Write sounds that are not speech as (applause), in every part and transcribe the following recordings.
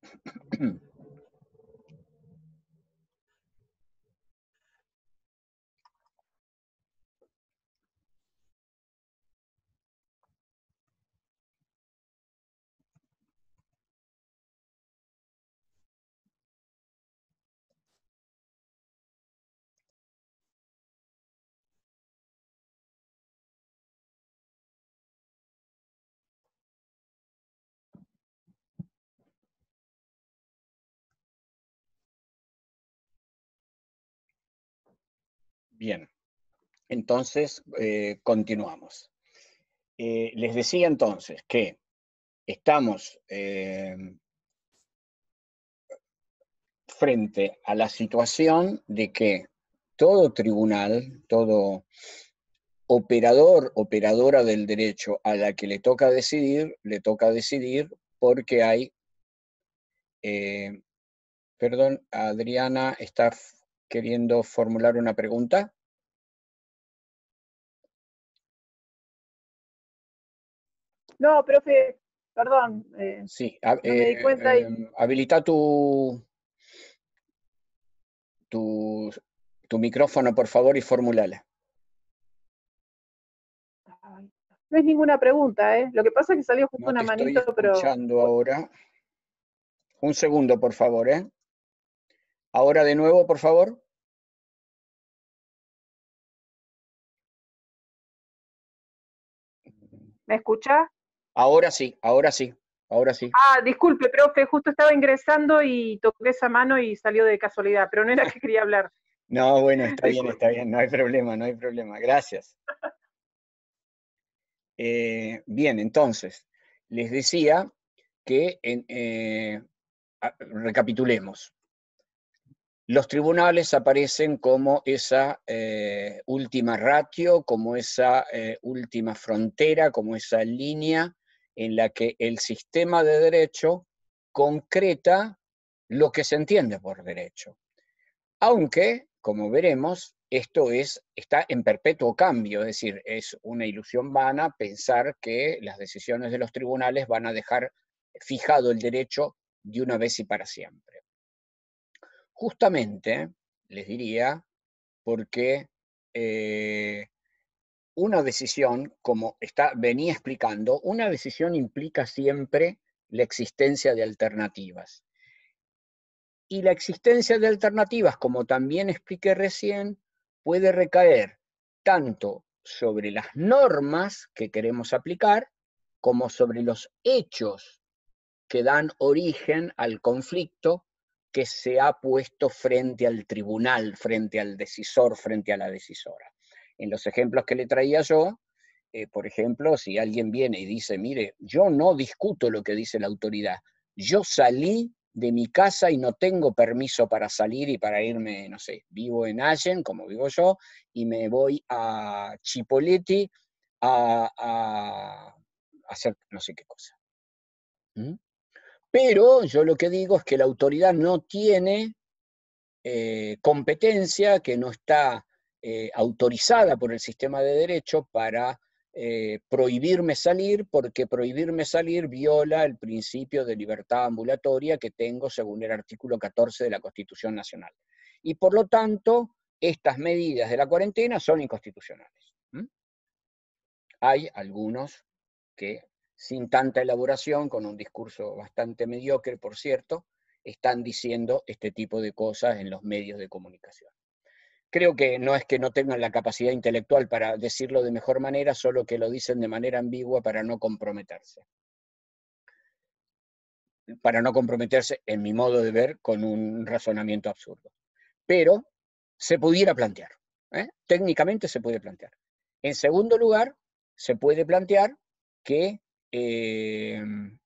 Mm-hmm. (clears throat) Bien, entonces eh, continuamos. Eh, les decía entonces que estamos eh, frente a la situación de que todo tribunal, todo operador, operadora del derecho a la que le toca decidir, le toca decidir porque hay... perdón, Adriana está queriendo formular una pregunta? No, profe, perdón. Eh, sí, me eh, di cuenta em, habilita tu, tu, micrófono, por favor, y formulala. No es ninguna pregunta, ¿eh? Lo que pasa es que salió justo una te manito, estoy escuchando ahora. Un segundo, por favor, ¿eh? Ahora de nuevo, por favor. ¿Me escucha? Ahora sí, ahora sí, ahora sí. Ah, disculpe, profe, justo estaba ingresando y toqué esa mano y salió de casualidad, pero no era que quería hablar. (laughs) no, bueno, está bien, (laughs) está bien, no hay problema, no hay problema, gracias. (laughs) Eh, bien, entonces, les decía que, eh, recapitulemos, los tribunales aparecen como esa eh, última ratio, como esa eh, última frontera, como esa línea en la que el sistema de derecho concreta lo que se entiende por derecho. Aunque, como veremos, esto es, está en perpetuo cambio, es decir, es una ilusión vana pensar que las decisiones de los tribunales van a dejar fijado el derecho de una vez y para siempre justamente, les diría, porque eh, una decisión, como venía explicando, una decisión implica siempre la existencia de alternativas. Y la existencia de alternativas, como también expliqué recién, puede recaer tanto sobre las normas que queremos aplicar como sobre los hechos que dan origen al conflicto que se ha puesto frente al tribunal, frente al decisor, frente a la decisora. En los ejemplos que le traía yo, eh, por ejemplo, si alguien viene y dice, mire, yo no discuto lo que dice la autoridad, yo salí de mi casa y no tengo permiso para salir y para irme, no sé, vivo en Allen, como vivo yo, y me voy a Chipoletti a, hacer no sé qué cosa. ¿Mm? Pero yo lo que digo es que la autoridad no tiene eh, competencia, que no está eh, autorizada por el sistema de derecho para eh, prohibirme salir, porque prohibirme salir viola el principio de libertad ambulatoria que tengo según el artículo 14 de la Constitución Nacional. Y por lo tanto, estas medidas de la cuarentena son inconstitucionales. Hay algunos que sin tanta elaboración, con un discurso bastante mediocre, por cierto, están diciendo este tipo de cosas en los medios de comunicación. Creo que no es que no tengan la capacidad intelectual para decirlo de mejor manera, solo que lo dicen de manera ambigua para no comprometerse. Para no comprometerse, en mi modo de ver, con un razonamiento absurdo. Pero se pudiera plantear. ¿eh? Técnicamente se puede plantear. En segundo lugar, se puede plantear que Em,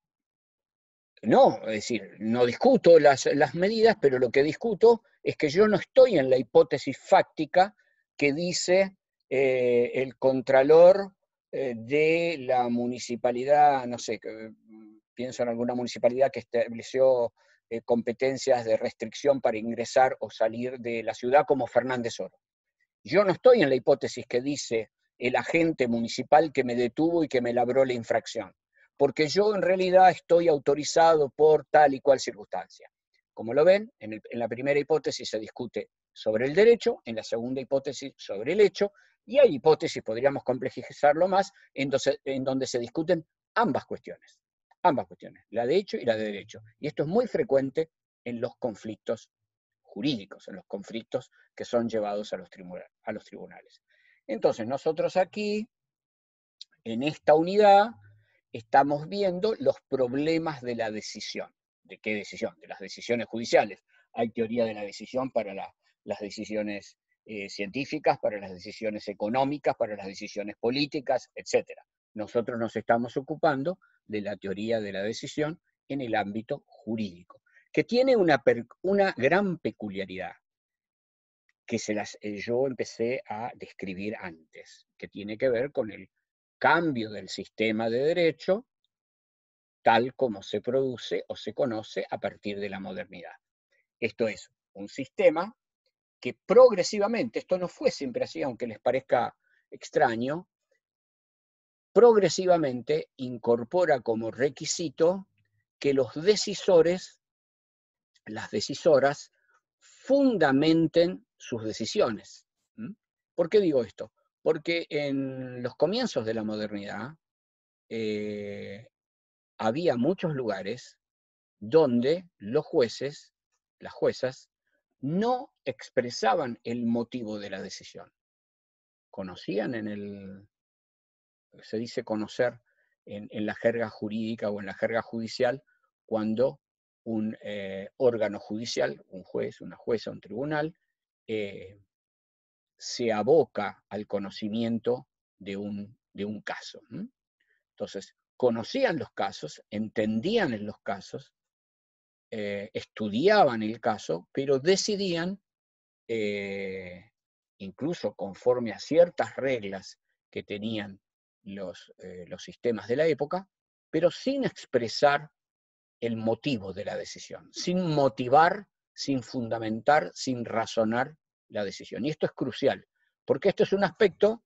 no, es decir, no discuto las, medidas, pero lo que discuto es que yo no estoy en la hipótesis fáctica que dice eh, el contralor eh, de la municipalidad, no sé, mm, pienso en alguna municipalidad que estableció eh, competencias de restricción para ingresar o salir de la ciudad como Fernández Oro. Yo no estoy en la hipótesis que dice el agente municipal que me detuvo y que me labró la infracción, porque yo en realidad estoy autorizado por tal y cual circunstancia. Como lo ven, en, la primera hipótesis se discute sobre el derecho, en la segunda hipótesis sobre el hecho, y hay hipótesis, podríamos complejizarlo más, en, en donde se discuten ambas cuestiones, ambas cuestiones, la de hecho y la de derecho. Y esto es muy frecuente en los conflictos jurídicos, en los conflictos que son llevados a los, tribunales. Entonces, nosotros aquí, en esta unidad, estamos viendo los problemas de la decisión. ¿De qué decisión? De las decisiones judiciales. Hay teoría de la decisión para las decisiones eh, científicas, para las decisiones económicas, para las decisiones políticas, etc. Nosotros nos estamos ocupando de la teoría de la decisión en el ámbito jurídico, que tiene una gran peculiaridad que se las eh, yo empecé a describir antes, que tiene que ver con el cambio del sistema de derecho tal como se produce o se conoce a partir de la modernidad. Esto es un sistema que progresivamente, esto no fue siempre así, aunque les parezca extraño, progresivamente incorpora como requisito que los decisores, las decisoras, fundamenten sus decisiones. ¿Por qué digo esto? Porque en los comienzos de la modernidad eh, había muchos lugares donde los jueces, las juezas, no expresaban el motivo de la decisión. Conocían en el, se dice conocer en, la jerga jurídica o en la jerga judicial, cuando un eh, órgano judicial, un juez, una jueza, un tribunal, eh, se aboca al conocimiento de un, de un caso. Entonces, conocían los casos, entendían en los casos, eh, estudiaban el caso, pero decidían, eh, incluso conforme a ciertas reglas que tenían los, los, sistemas de la época, pero sin expresar el motivo de la decisión, sin motivar sin fundamentar, sin razonar la decisión. Y esto es crucial, porque esto es un aspecto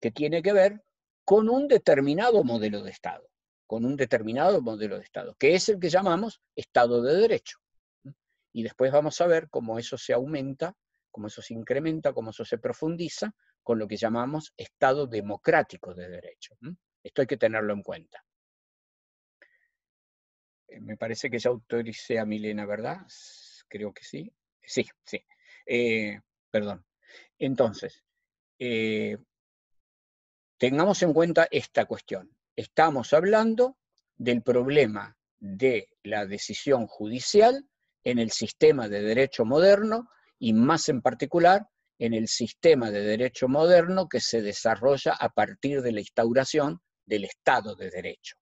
que tiene que ver con un determinado modelo de Estado, con un determinado modelo de Estado, que es el que llamamos Estado de Derecho. Y después vamos a ver cómo eso se aumenta, cómo eso se incrementa, cómo eso se profundiza con lo que llamamos Estado democrático de derecho. Esto hay que tenerlo en cuenta. Eh, me parece que ya autoricé a Milena, ¿verdad? creo que sí. Sí, sí. Eh, perdón. Entonces, eh, tengamos en cuenta esta cuestión. Estamos hablando del problema de la decisión judicial en el sistema de derecho moderno y más en particular en el sistema de derecho moderno que se desarrolla a partir de la instauración del Estado de Derecho.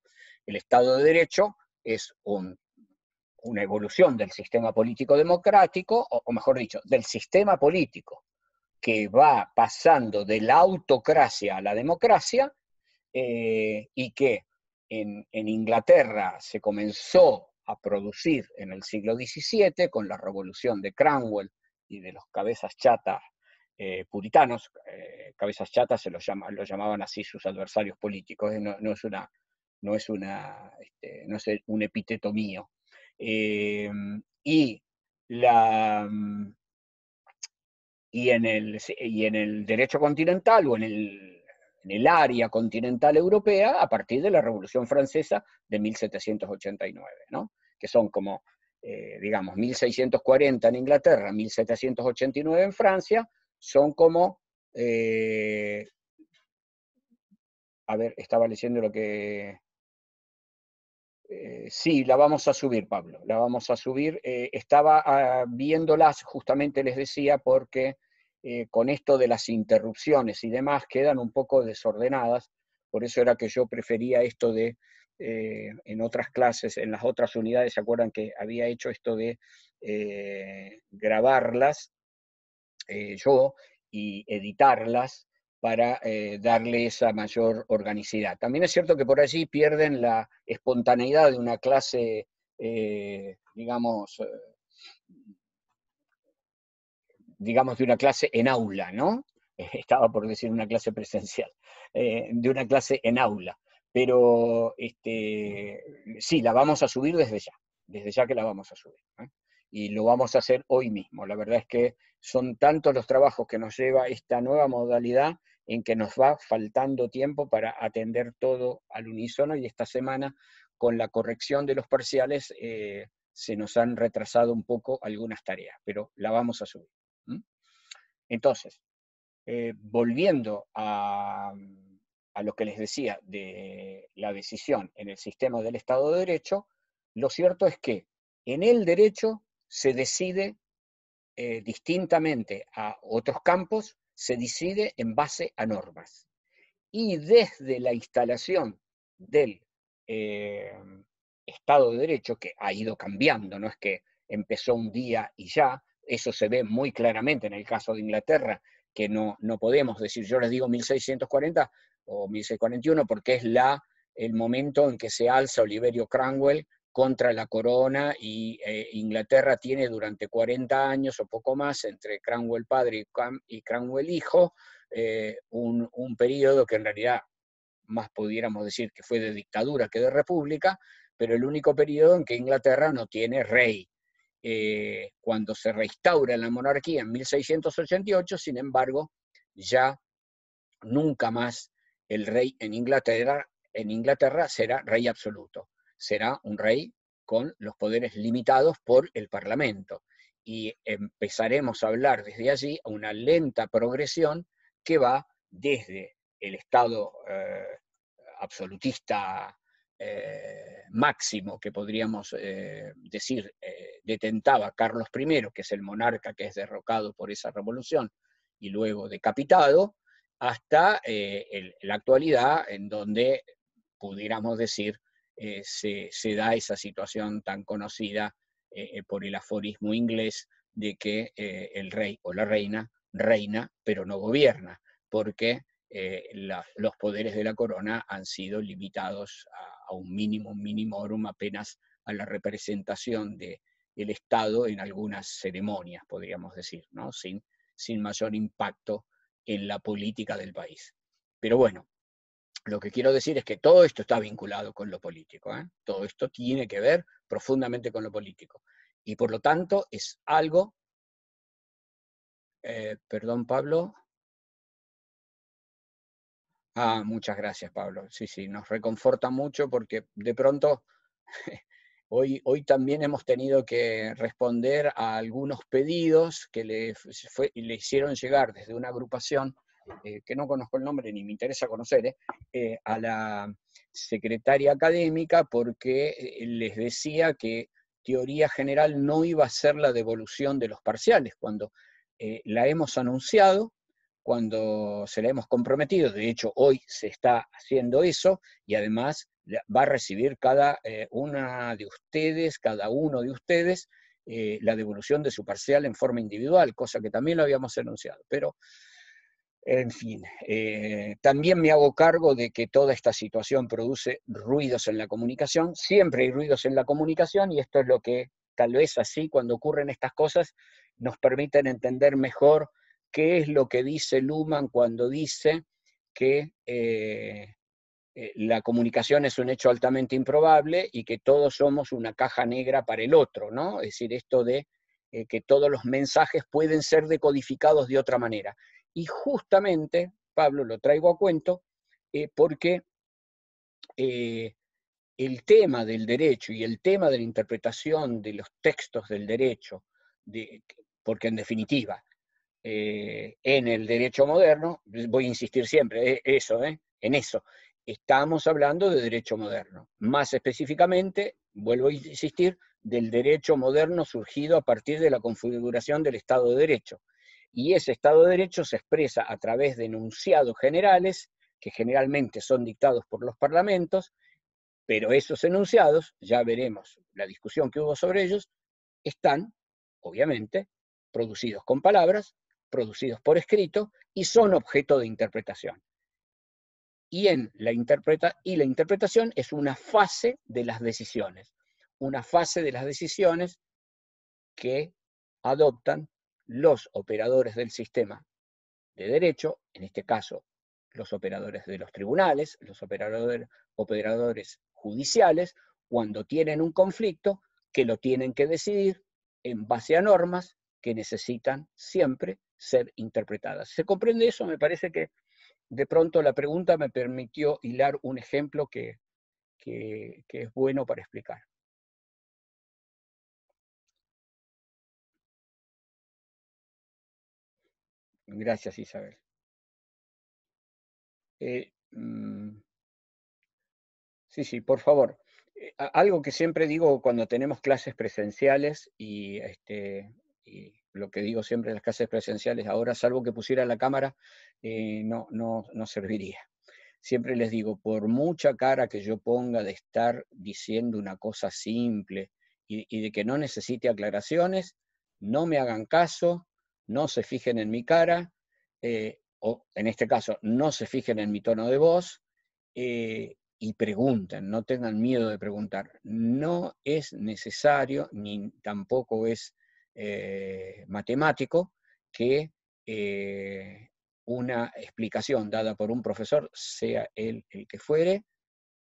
El Estado de Derecho es un una evolución del sistema político democrático, o, mejor dicho, del sistema político que va pasando de la autocracia a la democracia eh, y que en, Inglaterra se comenzó a producir en el siglo XVII con la revolución de Cromwell y de los cabezas chatas eh, puritanos, eh, cabezas chatas se los lo llamaban así sus adversarios políticos, no, es una, no es, una, este, no es un epíteto mío, eh, y, la, mm, y, en el, y en el derecho continental o en el, área continental europea a partir de la Revolución Francesa de 1789, que son como, eh, digamos, 1640 en Inglaterra, 1789 en Francia, son como... Eh, a ver, estaba leyendo lo que eh, sí, la vamos a subir, Pablo, la vamos a subir. Eh, estaba ah, viéndolas, justamente les decía, porque eh, con esto de las interrupciones y demás quedan un poco desordenadas, por eso era que yo prefería esto de, en otras clases, en las otras unidades, ¿se acuerdan que había hecho esto de grabarlas yo y editarlas? para eh, darle esa mayor organicidad. También es cierto que por allí pierden la espontaneidad de una clase, eh, digamos, eh, digamos, de una clase en aula, ¿no? (laughs) Estaba por decir una clase presencial, de una clase en aula. Pero este, sí, la vamos a subir desde ya, desde ya que la vamos a subir. Y lo vamos a hacer hoy mismo. La verdad es que son tantos los trabajos que nos lleva esta nueva modalidad en que nos va faltando tiempo para atender todo al unísono y esta semana con la corrección de los parciales eh, se nos han retrasado un poco algunas tareas, pero la vamos a subir. Entonces, eh, volviendo a, lo que les decía de la decisión en el sistema del Estado de Derecho, lo cierto es que en el derecho se decide eh, distintamente a otros campos se decide en base a normas. Y desde la instalación del eh, Estado de Derecho, que ha ido cambiando, no es que empezó un día y ya, eso se ve muy claramente en el caso de Inglaterra, que no, no podemos decir, yo les digo 1640 o 1641 porque es la, el momento en que se alza Oliverio Cranwell contra la corona y eh, Inglaterra tiene durante 40 años o poco más entre Cranwell padre y, Cranwell hijo eh, un, periodo que en realidad más pudiéramos decir que fue de dictadura que de república, pero el único periodo en que Inglaterra no tiene rey. Eh, cuando se restaura la monarquía en 1688, sin embargo, ya nunca más el rey en Inglaterra, en Inglaterra será rey absoluto será un rey con los poderes limitados por el Parlamento. Y empezaremos a hablar desde allí a una lenta progresión que va desde el Estado eh, absolutista eh, máximo que podríamos eh, decir detentaba Carlos I, que es el monarca que es derrocado por esa revolución y luego decapitado, hasta la actualidad en donde pudiéramos decir eh, se, da esa situación tan conocida eh, eh, por el aforismo inglés de que el rey o la reina reina pero no gobierna, porque los poderes de la corona han sido limitados a, un mínimo, un minimorum, apenas a la representación del Estado en algunas ceremonias, podríamos decir, ¿no? sin, sin mayor impacto en la política del país. Pero bueno, lo que quiero decir es que todo esto está vinculado con lo político, ¿eh? todo esto tiene que ver profundamente con lo político. Y por lo tanto es algo, eh, perdón Pablo, ah, muchas gracias Pablo, sí, sí, nos reconforta mucho porque de pronto (laughs) Hoy, hoy, también hemos tenido que responder a algunos pedidos que le, fue, le, hicieron llegar desde una agrupación eh, que no conozco el nombre ni me interesa conocer, eh, eh, a la secretaria académica porque les decía que teoría general no iba a ser la devolución de los parciales, cuando la hemos anunciado, cuando se la hemos comprometido, de hecho hoy se está haciendo eso y además va a recibir cada una de ustedes, cada uno de ustedes, la devolución de su parcial en forma individual, cosa que también lo habíamos anunciado. Pero en fin, eh, también me hago cargo de que toda esta situación produce ruidos en la comunicación, siempre hay ruidos en la comunicación y esto es lo que tal vez así cuando ocurren estas cosas nos permiten entender mejor qué es lo que dice Luhmann cuando dice que eh, eh, la comunicación es un hecho altamente improbable y que todos somos una caja negra para el otro, ¿no? Es decir, esto de que todos los mensajes pueden ser decodificados de otra manera. Y justamente, Pablo, lo traigo a cuento eh, porque eh, el tema del derecho y el tema de la interpretación de los textos del derecho, porque en definitiva, eh, en el derecho moderno, voy a insistir siempre, eso, en eso, estamos hablando de derecho moderno. Más específicamente, vuelvo a insistir, del derecho moderno surgido a partir de la configuración del Estado de Derecho y ese Estado de Derecho se expresa a través de enunciados generales, que generalmente son dictados por los parlamentos, pero esos enunciados, ya veremos la discusión que hubo sobre ellos, están, obviamente, producidos con palabras, producidos por escrito y son objeto de interpretación. Y, en la interpreta y la interpretación es una fase de las decisiones, una fase de las decisiones que adoptan los operadores del sistema de derecho, en este caso los operadores de los tribunales, los operadores, judiciales, cuando tienen un conflicto, que lo tienen que decidir en base a normas que necesitan siempre ser interpretadas. ¿Se comprende eso? Me parece que de pronto la pregunta me permitió hilar un ejemplo que es bueno para explicar. Gracias, Isabel. Eh, mm. sí, sí, por favor. Eh, algo que siempre digo cuando tenemos clases presenciales este, y, lo que digo siempre en las clases presenciales ahora, salvo que pusiera la cámara, eh, no, no, no serviría. Siempre les digo, por mucha cara que yo ponga de estar diciendo una cosa simple y de que no necesite aclaraciones, no me hagan caso, no se fijen en mi cara, eh, o en este caso, no se fijen en mi tono de voz, eh, y pregunten, no tengan miedo de preguntar. No es necesario, ni tampoco es eh, matemático, que una explicación dada por un profesor, sea él el que fuere,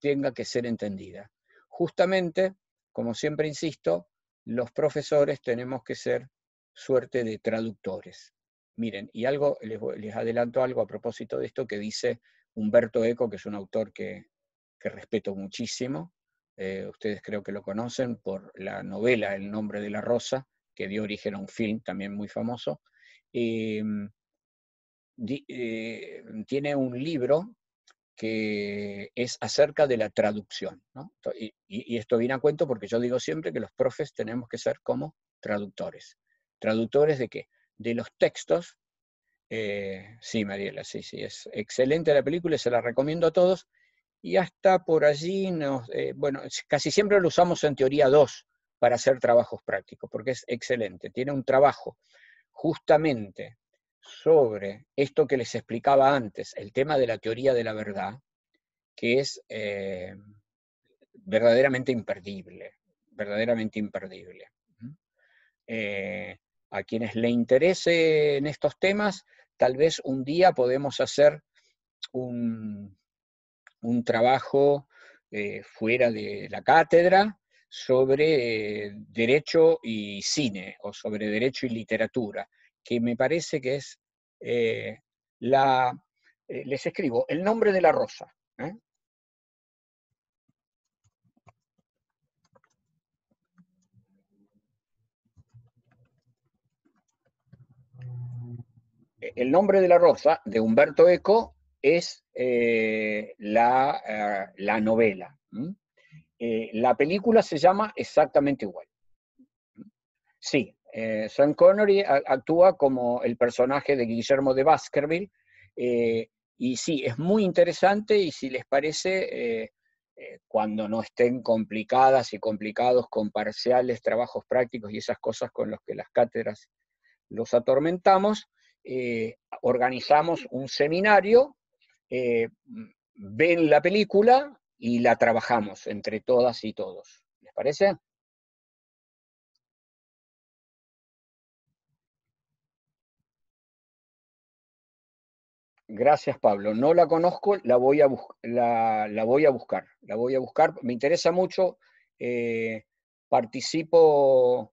tenga que ser entendida. Justamente, como siempre insisto, los profesores tenemos que ser suerte de traductores. Miren, y algo, les, adelanto algo a propósito de esto que dice Humberto Eco, que es un autor que, respeto muchísimo. Eh, ustedes creo que lo conocen por la novela El nombre de la rosa, que dio origen a un film también muy famoso. Eh, eh, tiene un libro que es acerca de la traducción. Y, y, esto viene a cuento porque yo digo siempre que los profes tenemos que ser como traductores traductores de qué? De los textos. Eh, sí, Mariela, sí, sí, es excelente la película, se la recomiendo a todos. Y hasta por allí nos, eh, bueno, casi siempre lo usamos en teoría 2 para hacer trabajos prácticos, porque es excelente. Tiene un trabajo justamente sobre esto que les explicaba antes, el tema de la teoría de la verdad, que es eh, verdaderamente imperdible, verdaderamente imperdible a quienes le interese en estos temas, tal vez un día podemos hacer un, trabajo eh, fuera de la cátedra sobre eh, derecho y cine o sobre derecho y literatura, que me parece que es eh, la... les escribo, el nombre de la rosa. el nombre de la rosa de Humberto Eco es eh, la, eh, la, novela. Eh, la película se llama exactamente igual. Sí, eh, Sean Connery actúa como el personaje de Guillermo de Baskerville. y sí, es muy interesante y si les parece, cuando no estén complicadas y complicados con parciales, trabajos prácticos y esas cosas con los que las cátedras los atormentamos, eh, organizamos un seminario, eh, ven la película y la trabajamos entre todas y todos. ¿Les parece? Gracias, Pablo. No la conozco, la voy a, la, voy a buscar. La voy a buscar. Me interesa mucho. Eh, participo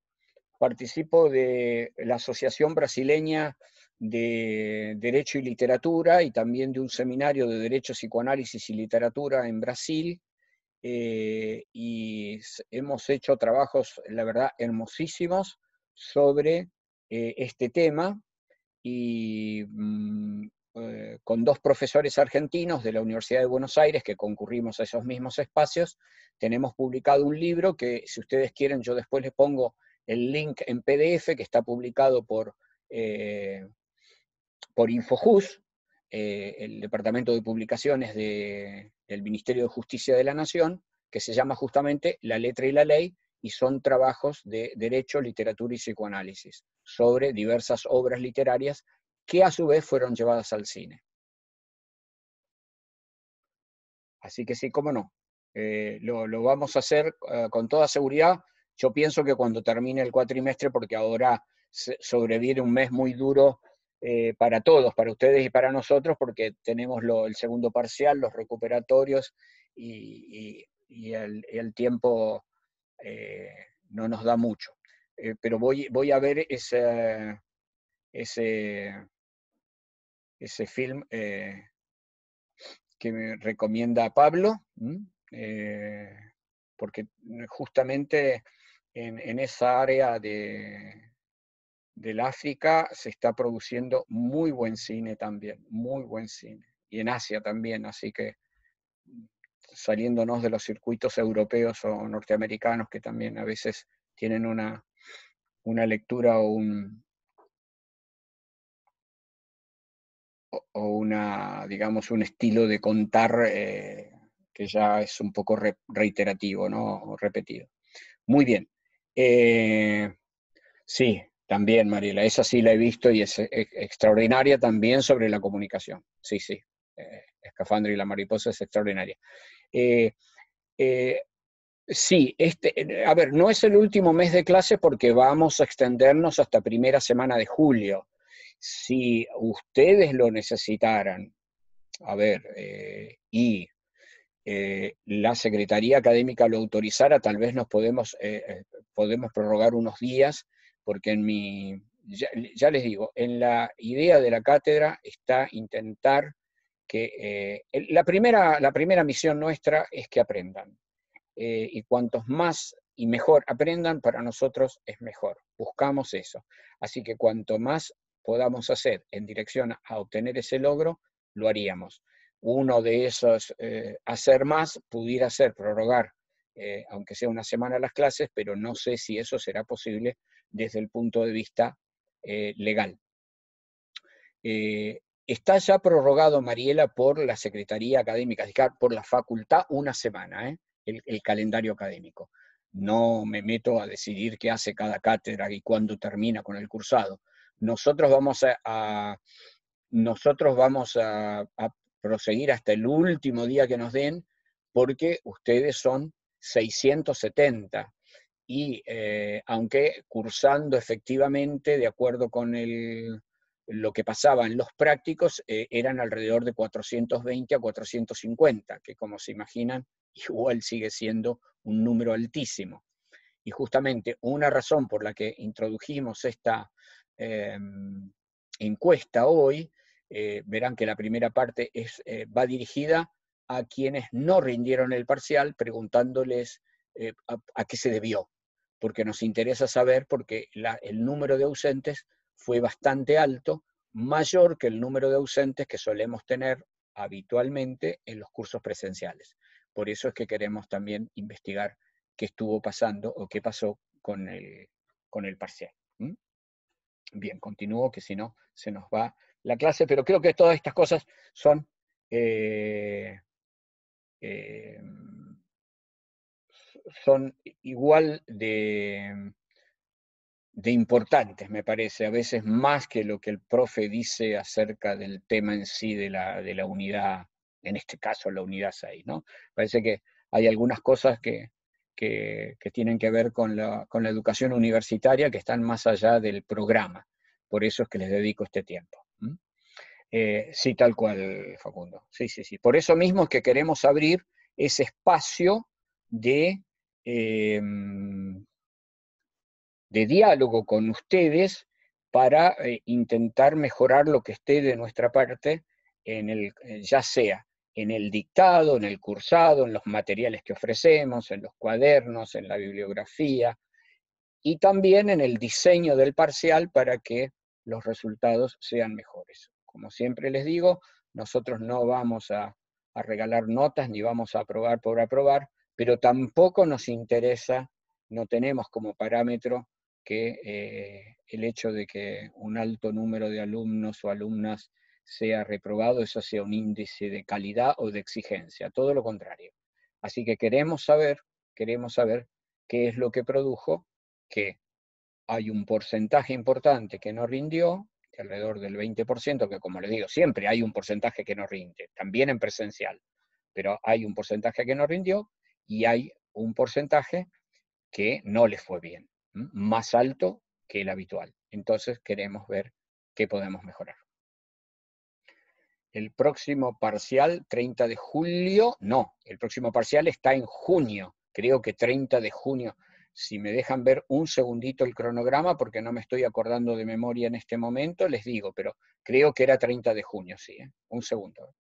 participo de la Asociación Brasileña de Derecho y Literatura y también de un seminario de Derecho, Psicoanálisis y Literatura en Brasil. Eh, y hemos hecho trabajos, la verdad, hermosísimos sobre eh, este tema y mm, eh, con dos profesores argentinos de la Universidad de Buenos Aires que concurrimos a esos mismos espacios, tenemos publicado un libro que si ustedes quieren yo después les pongo el link en PDF que está publicado por, eh, por Infojus, eh, el Departamento de Publicaciones del Ministerio de Justicia de la Nación, que se llama justamente La letra y la ley, y son trabajos de derecho, literatura y psicoanálisis sobre diversas obras literarias que a su vez fueron llevadas al cine. Así que sí, cómo no. Eh, lo, vamos a hacer con toda seguridad yo pienso que cuando termine el cuatrimestre, porque ahora sobreviene un mes muy duro eh, para todos, para ustedes y para nosotros, porque tenemos el segundo parcial, los recuperatorios y, el, tiempo eh, no nos da mucho. Eh, pero voy, a ver ese, ese film que me recomienda Pablo, porque justamente en, esa área de, del África se está produciendo muy buen cine también, muy buen cine. Y en Asia también, así que saliéndonos de los circuitos europeos o norteamericanos que también a veces tienen una, una lectura o, un, una, digamos, un estilo de contar eh, que ya es un poco reiterativo, ¿no? repetido. Muy bien. Eh, sí, también, Mariela, esa sí la he visto y es, e, e, extraordinaria también sobre la comunicación. Sí, sí, eh, Escafandro y la mariposa es extraordinaria. Eh, sí, este, a ver, no es el último mes de clase porque vamos a extendernos hasta primera semana de julio. Si ustedes lo necesitaran, a ver, y eh, la Secretaría Académica lo autorizara, tal vez nos podemos, eh, eh, prorrogar unos días, porque en mi, ya, les digo, en la idea de la cátedra está intentar que la, primera, la primera misión nuestra es que aprendan. y cuantos más y mejor aprendan, para nosotros es mejor. Buscamos eso. Así que cuanto más podamos hacer en dirección a obtener ese logro, lo haríamos uno de esos eh, hacer más pudiera ser prorrogar, eh, aunque sea una semana las clases, pero no sé si eso será posible desde el punto de vista eh, legal. está ya prorrogado, Mariela, por la Secretaría Académica, por la facultad, una semana, el, el calendario académico. No me meto a decidir qué hace cada cátedra y cuándo termina con el cursado. Nosotros vamos a, nosotros vamos a, proseguir hasta el último día que nos den, porque ustedes son 670. Y eh, aunque cursando efectivamente, de acuerdo con lo que pasaba en los prácticos, eh, eran alrededor de 420 a 450, que como se imaginan, (laughs) igual sigue siendo un número altísimo. Y justamente una razón por la que introdujimos esta em, encuesta hoy eh, verán que la primera parte es, eh, va dirigida a quienes no rindieron el parcial, preguntándoles eh, a, qué se debió, porque nos interesa saber, porque el número de ausentes fue bastante alto, mayor que el número de ausentes que solemos tener habitualmente en los cursos presenciales. Por eso es que queremos también investigar qué estuvo pasando o qué pasó con el, con el parcial. Bien, continúo, que si no se nos va la clase, pero creo que todas estas cosas son, eh, eh, son igual de, de importantes, me parece, a veces más que lo que el profe dice acerca del tema en sí de la, de la unidad, en este caso la unidad 6, ¿no? Parece que hay algunas cosas que, que tienen que ver con la, con la educación universitaria que están más allá del programa. Por eso es que les dedico este tiempo. Eh, sí, tal cual, Facundo. Sí, sí, sí. Por eso mismo es que queremos abrir ese espacio de, em, diálogo con ustedes para eh, intentar mejorar lo que esté de nuestra parte, en el, eh, ya sea en el dictado, en el cursado, en los materiales que ofrecemos, en los cuadernos, en la bibliografía, y también en el diseño del parcial para que los resultados sean mejores. Como siempre les digo, nosotros no vamos a, regalar notas ni vamos a aprobar por aprobar, pero tampoco nos interesa, no tenemos como parámetro que eh, el hecho de que un alto número de alumnos o alumnas sea reprobado, eso sea un índice de calidad o de exigencia, todo lo contrario. Así que queremos saber, queremos saber qué es lo que produjo que hay un porcentaje importante que no rindió este, alrededor del 20%, que como le digo, siempre hay un porcentaje que no rinde, también en presencial, pero hay un porcentaje que no rindió y hay un porcentaje que no les fue bien, más alto que el habitual. Entonces queremos ver qué podemos mejorar. El próximo parcial, 30 de julio, no, el próximo parcial está en junio, creo que 30 de junio. Si me dejan ver un segundito el cronograma, porque no me estoy acordando de memoria en este momento, les digo, pero creo que era 30 de junio, sí. ¿eh? Un segundo.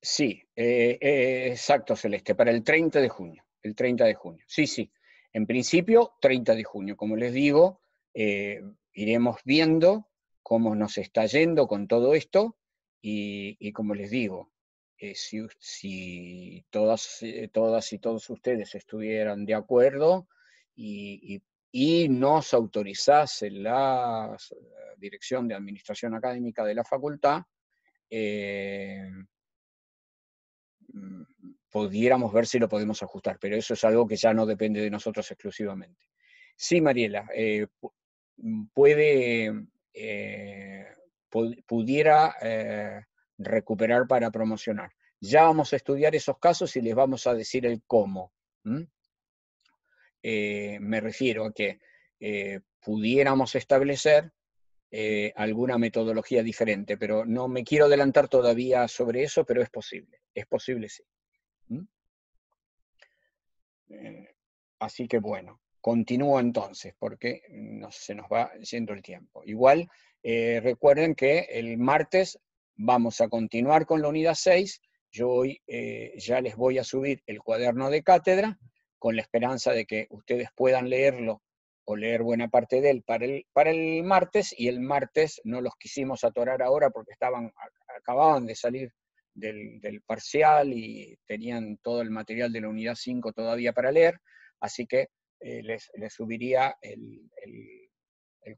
sí, eh, eh, exacto, Celeste, para el 30 de junio, el 30 de junio. Sí, sí, en principio 30 de junio. Como les digo, eh, iremos viendo cómo nos está yendo con todo esto y, como les digo, si, todas, todas, y todos ustedes estuvieran de acuerdo y nos autorizase la Dirección de Administración Académica de la Facultad, eh, mm, pudiéramos ver si lo podemos ajustar, pero eso es algo que ya no depende de nosotros exclusivamente. Sí, Mariela, eh, mm, puede, eh, pudiera recuperar para promocionar. Ya vamos a estudiar esos casos y les vamos a decir el cómo. me refiero a que pudiéramos establecer eh, alguna metodología diferente, pero no me quiero adelantar todavía sobre eso, pero es posible, es posible sí. ¿Mm? Eh, así que bueno, continúo entonces, porque se nos va yendo el tiempo. Igual, eh, recuerden que el martes vamos a continuar con la unidad 6, yo hoy ya les voy a subir el cuaderno de cátedra, con la esperanza de que ustedes puedan leerlo o leer buena parte de él para el, para el martes, y el martes no los quisimos atorar ahora porque estaban, acababan de salir del, parcial y tenían todo el material de la unidad 5 todavía para leer, así que eh, les, subiría el,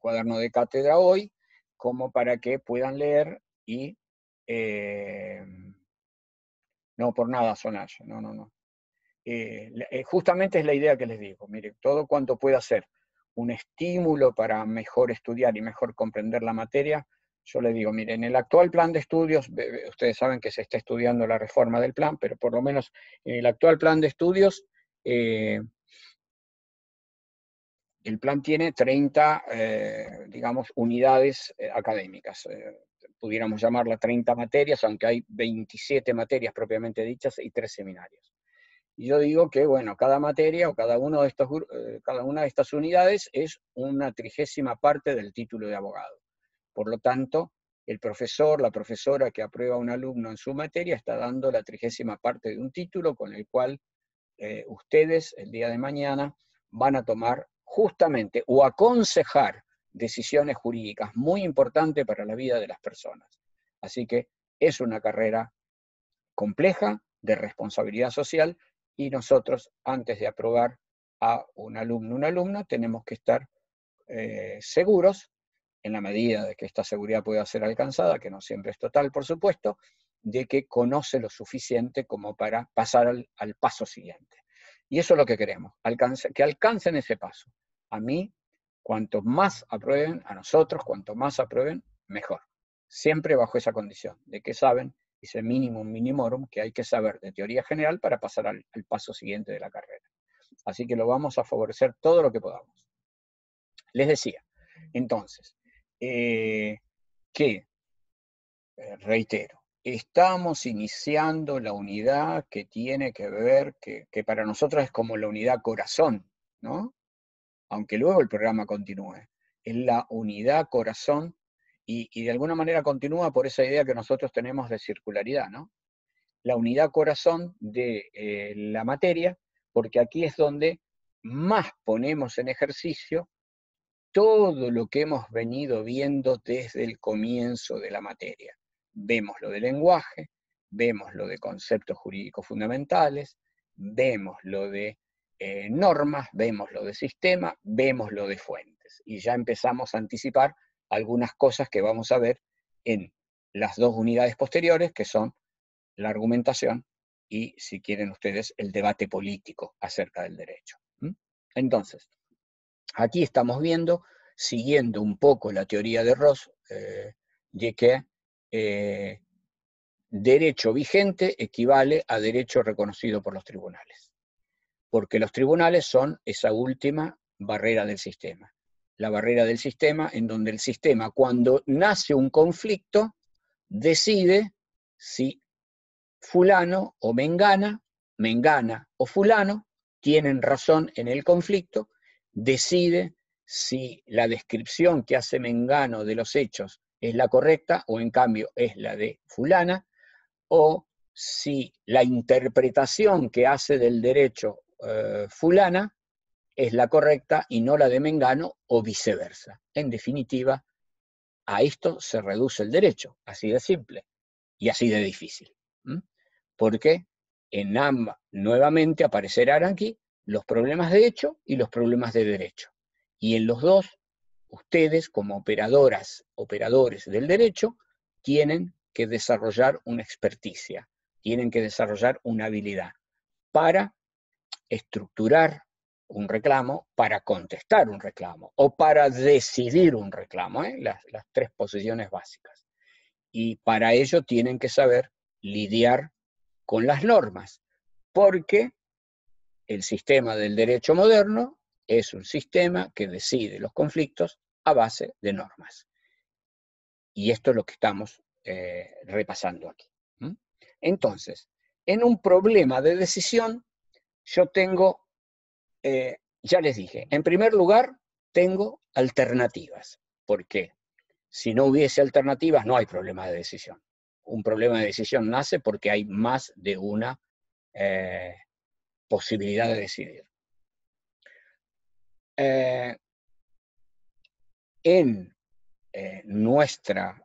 cuaderno de cátedra hoy, como para que puedan leer y... Eh, no, por nada, Sonaya, no, no, no. Eh, justamente es la idea que les digo, mire, todo cuanto pueda hacer un estímulo para mejor estudiar y mejor comprender la materia, yo le digo, miren, en el actual plan de estudios, ustedes saben que se está estudiando la reforma del plan, pero por lo menos en el actual plan de estudios, eh, el plan tiene 30, eh, digamos, unidades eh, académicas. pudiéramos llamarla 30 materias, aunque hay 27 materias propiamente dichas y tres seminarios. Y yo digo que, bueno, cada materia o cada, uno de estos, eh, cada una de estas unidades es una trigésima parte del título de abogado. Por lo tanto, el profesor, la profesora que aprueba a un alumno en su materia está dando la trigésima parte de un título con el cual eh, ustedes el día de mañana van a tomar justamente o aconsejar decisiones jurídicas muy importantes para la vida de las personas. Así que es una carrera compleja, de responsabilidad social, y nosotros antes de aprobar a un alumno un alumno tenemos que estar eh, seguros, en la medida de que esta seguridad pueda ser alcanzada, que no siempre es total, por supuesto, de que conoce lo suficiente como para pasar al, paso siguiente. Y eso es lo que queremos, que alcancen ese paso. A mí, cuanto más aprueben, a nosotros, cuanto más aprueben, mejor. Siempre bajo esa condición, de que saben dice minimum minimorum, que hay que saber de teoría general para pasar al, paso siguiente de la carrera. Así que lo vamos a favorecer todo lo que podamos. Les decía, entonces, eh, que, eh, reitero, estamos iniciando la unidad que tiene que ver, que, para nosotros es como la unidad corazón, ¿no? Aunque luego el programa continúe. Es la unidad corazón y, de alguna manera continúa por esa idea que nosotros tenemos de circularidad, ¿no? La unidad corazón de eh, la materia, porque aquí es donde más ponemos en ejercicio todo lo que hemos venido viendo desde el comienzo de la materia. Vemos lo de lenguaje, vemos lo de conceptos jurídicos fundamentales, vemos lo de eh, normas, vemos lo de sistema, vemos lo de fuentes. Y ya empezamos a anticipar algunas cosas que vamos a ver en las dos unidades posteriores, que son la argumentación y, si quieren ustedes, el debate político acerca del derecho. Entonces, aquí estamos viendo, siguiendo un poco la teoría de Ross, eh, de que eh, derecho vigente equivale a derecho reconocido por los tribunales, porque los tribunales son esa última barrera del sistema la barrera del sistema, en donde el sistema, cuando nace un conflicto, decide si fulano o mengana, mengana o fulano tienen razón en el conflicto, decide si la descripción que hace Mengano de los hechos es la correcta o en cambio es la de fulana, o si la interpretación que hace del derecho eh, fulana es la correcta y no la de Mengano o viceversa. En definitiva, a esto se reduce el derecho, así de simple y así de difícil. Porque en ambas nuevamente aparecerán aquí los problemas de hecho y los problemas de derecho. Y en los dos, ustedes como operadoras, operadores del derecho, tienen que desarrollar una experticia, tienen que desarrollar una habilidad para estructurar un reclamo, para contestar un reclamo o para decidir un reclamo, ¿eh? las, tres posiciones básicas. Y para ello tienen que saber lidiar con las normas, porque el sistema del derecho moderno es un sistema que decide los conflictos a base de normas. Y esto es lo que estamos eh, repasando aquí. Entonces, en un problema de decisión, yo tengo eh, ya les dije, en primer lugar, tengo alternativas. porque Si no hubiese alternativas, no hay problema de decisión. Un problema de decisión nace porque hay más de una eh, posibilidad de decidir. Eh, en nuestra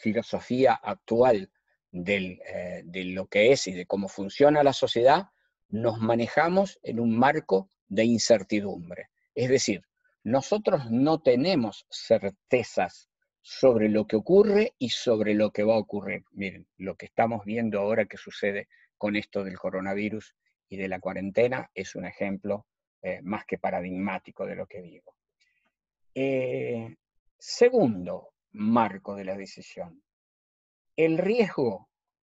filosofía actual de lo que es y de cómo funciona la sociedad, nos manejamos en un marco de incertidumbre. Es decir, nosotros no tenemos certezas sobre lo que ocurre y sobre lo que va a ocurrir. Miren, lo que estamos viendo ahora que sucede con esto del coronavirus y de la cuarentena es un ejemplo eh, más que paradigmático de lo que digo. Eh, segundo marco de la decisión, el riesgo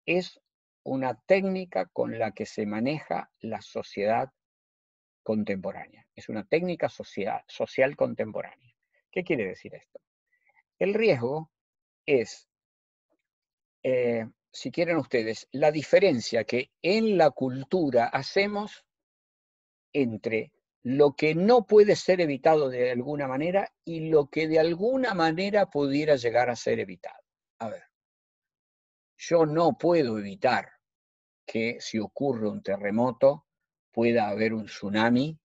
es una técnica con la que se maneja la sociedad contemporánea. Es una técnica social, social contemporánea. ¿Qué quiere decir esto? El riesgo es, eh, si quieren ustedes, la diferencia que en la cultura hacemos entre lo que no puede ser evitado de alguna manera y lo que de alguna manera pudiera llegar a ser evitado. A ver, yo no puedo evitar que si ocurre un terremoto pueda haber un tsunami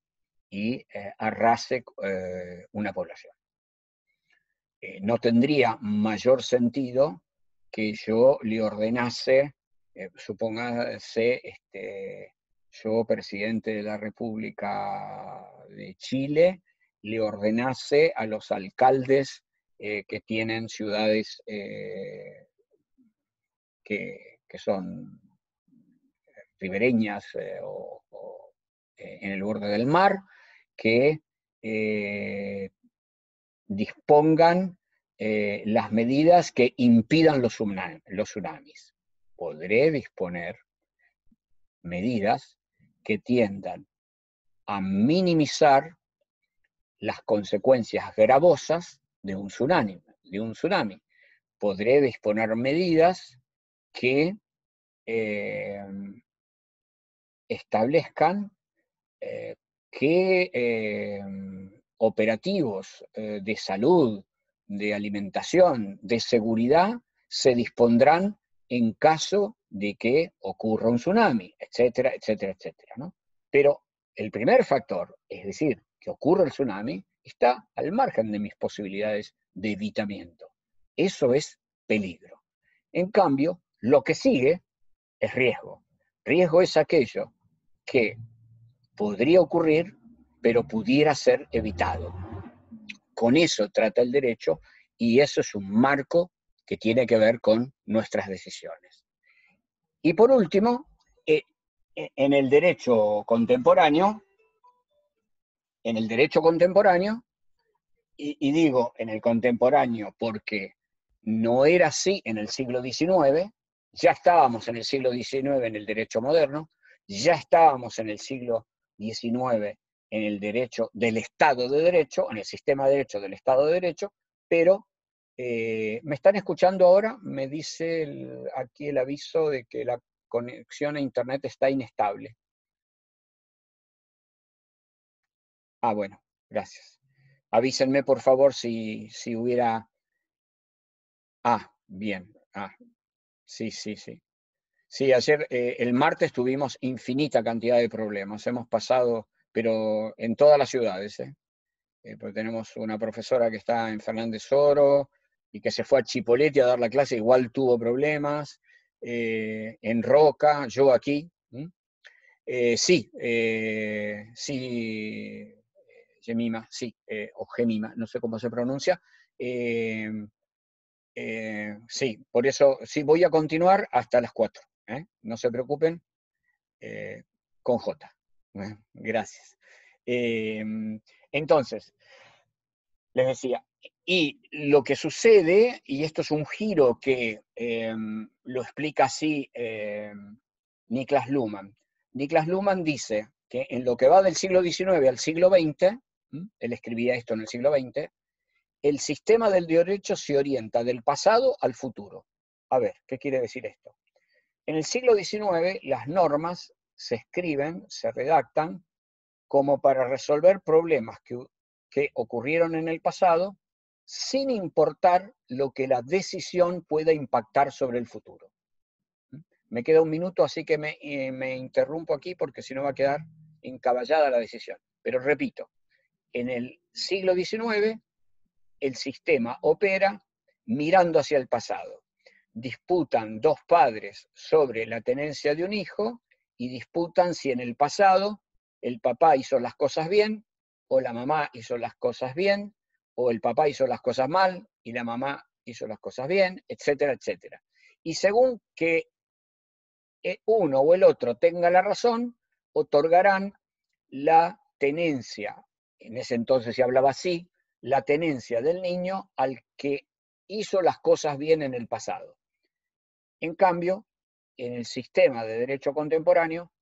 y eh, arrase eh, una población. Eh, no tendría mayor sentido que yo le ordenase, supóngase este, yo, presidente de la República de Chile, le ordenase a los alcaldes que tienen ciudades que son ribereñas eh, o, eh, en el borde del mar que eh, dispongan las medidas que impidan los, tsunamis. Podré disponer medidas que tiendan a minimizar las consecuencias gravosas de un tsunami. De un tsunami. Podré disponer medidas que establezcan eh, qué eh, operativos eh, de salud, de alimentación, de seguridad se dispondrán en caso de que ocurra un tsunami, etcétera, etcétera, etcétera. Pero el primer factor, es decir, que ocurra el tsunami, está al margen de mis posibilidades de evitamiento. Eso es peligro. En cambio, lo que sigue es riesgo. Riesgo es aquello que podría ocurrir, pero pudiera ser evitado. Con eso trata el derecho y eso es un marco que tiene que ver con nuestras decisiones. Y por último, eh, eh, en el derecho contemporáneo, en el derecho contemporáneo, y, y, digo en el contemporáneo porque no era así en el siglo XIX, ya estábamos en el siglo XIX en el derecho moderno, ya estábamos en el siglo XIX en el derecho del Estado de Derecho, en el sistema de derecho del Estado de Derecho, pero eh, me están escuchando ahora, me dice aquí el aviso de que la conexión a Internet está inestable. Ah, bueno, gracias. Avísenme, por favor, si, si hubiera... Ah, bien. Ah, sí, sí, sí. Sí, ayer, eh, el martes tuvimos infinita cantidad de problemas. Hemos pasado, pero en todas las ciudades. ¿eh? Eh, porque tenemos una profesora que está en Fernández Oro y que se fue a Chipolete a dar la clase, igual tuvo problemas. en Roca, yo aquí. sí, sí, Gemima, sí, o Gemima, no sé cómo se pronuncia. sí, por eso sí voy a continuar hasta las cuatro. ¿eh? No se preocupen, eh, con J. ¿eh? Gracias. Em, entonces, les decía, y lo que sucede, y esto es un giro que em, lo explica así em, Niklas Luhmann. Niklas Luhmann dice que en lo que va del siglo XIX al siglo XX, él escribía esto en el siglo XX, el sistema del derecho se orienta del pasado al futuro. A ver, ¿qué quiere decir esto? En el siglo XIX las normas se escriben, se redactan, como para resolver problemas que, ocurrieron en el pasado, sin importar lo que la decisión pueda impactar sobre el futuro. ¿Mm? Me queda un minuto, así que me, eh, me interrumpo aquí porque si no va a quedar encaballada la decisión. Pero repito, en el siglo XIX el sistema opera mirando hacia el pasado disputan dos padres sobre la tenencia de un hijo y disputan si en el pasado el papá hizo las cosas bien o la mamá hizo las cosas bien o el papá hizo las cosas mal y la mamá hizo las cosas bien, etcétera, etcétera. Y según que eh, uno o el otro tenga la razón, otorgarán la tenencia, en ese entonces se hablaba así, la tenencia del niño al que hizo las cosas bien en el pasado. En cambio, en el sistema de derecho contemporáneo,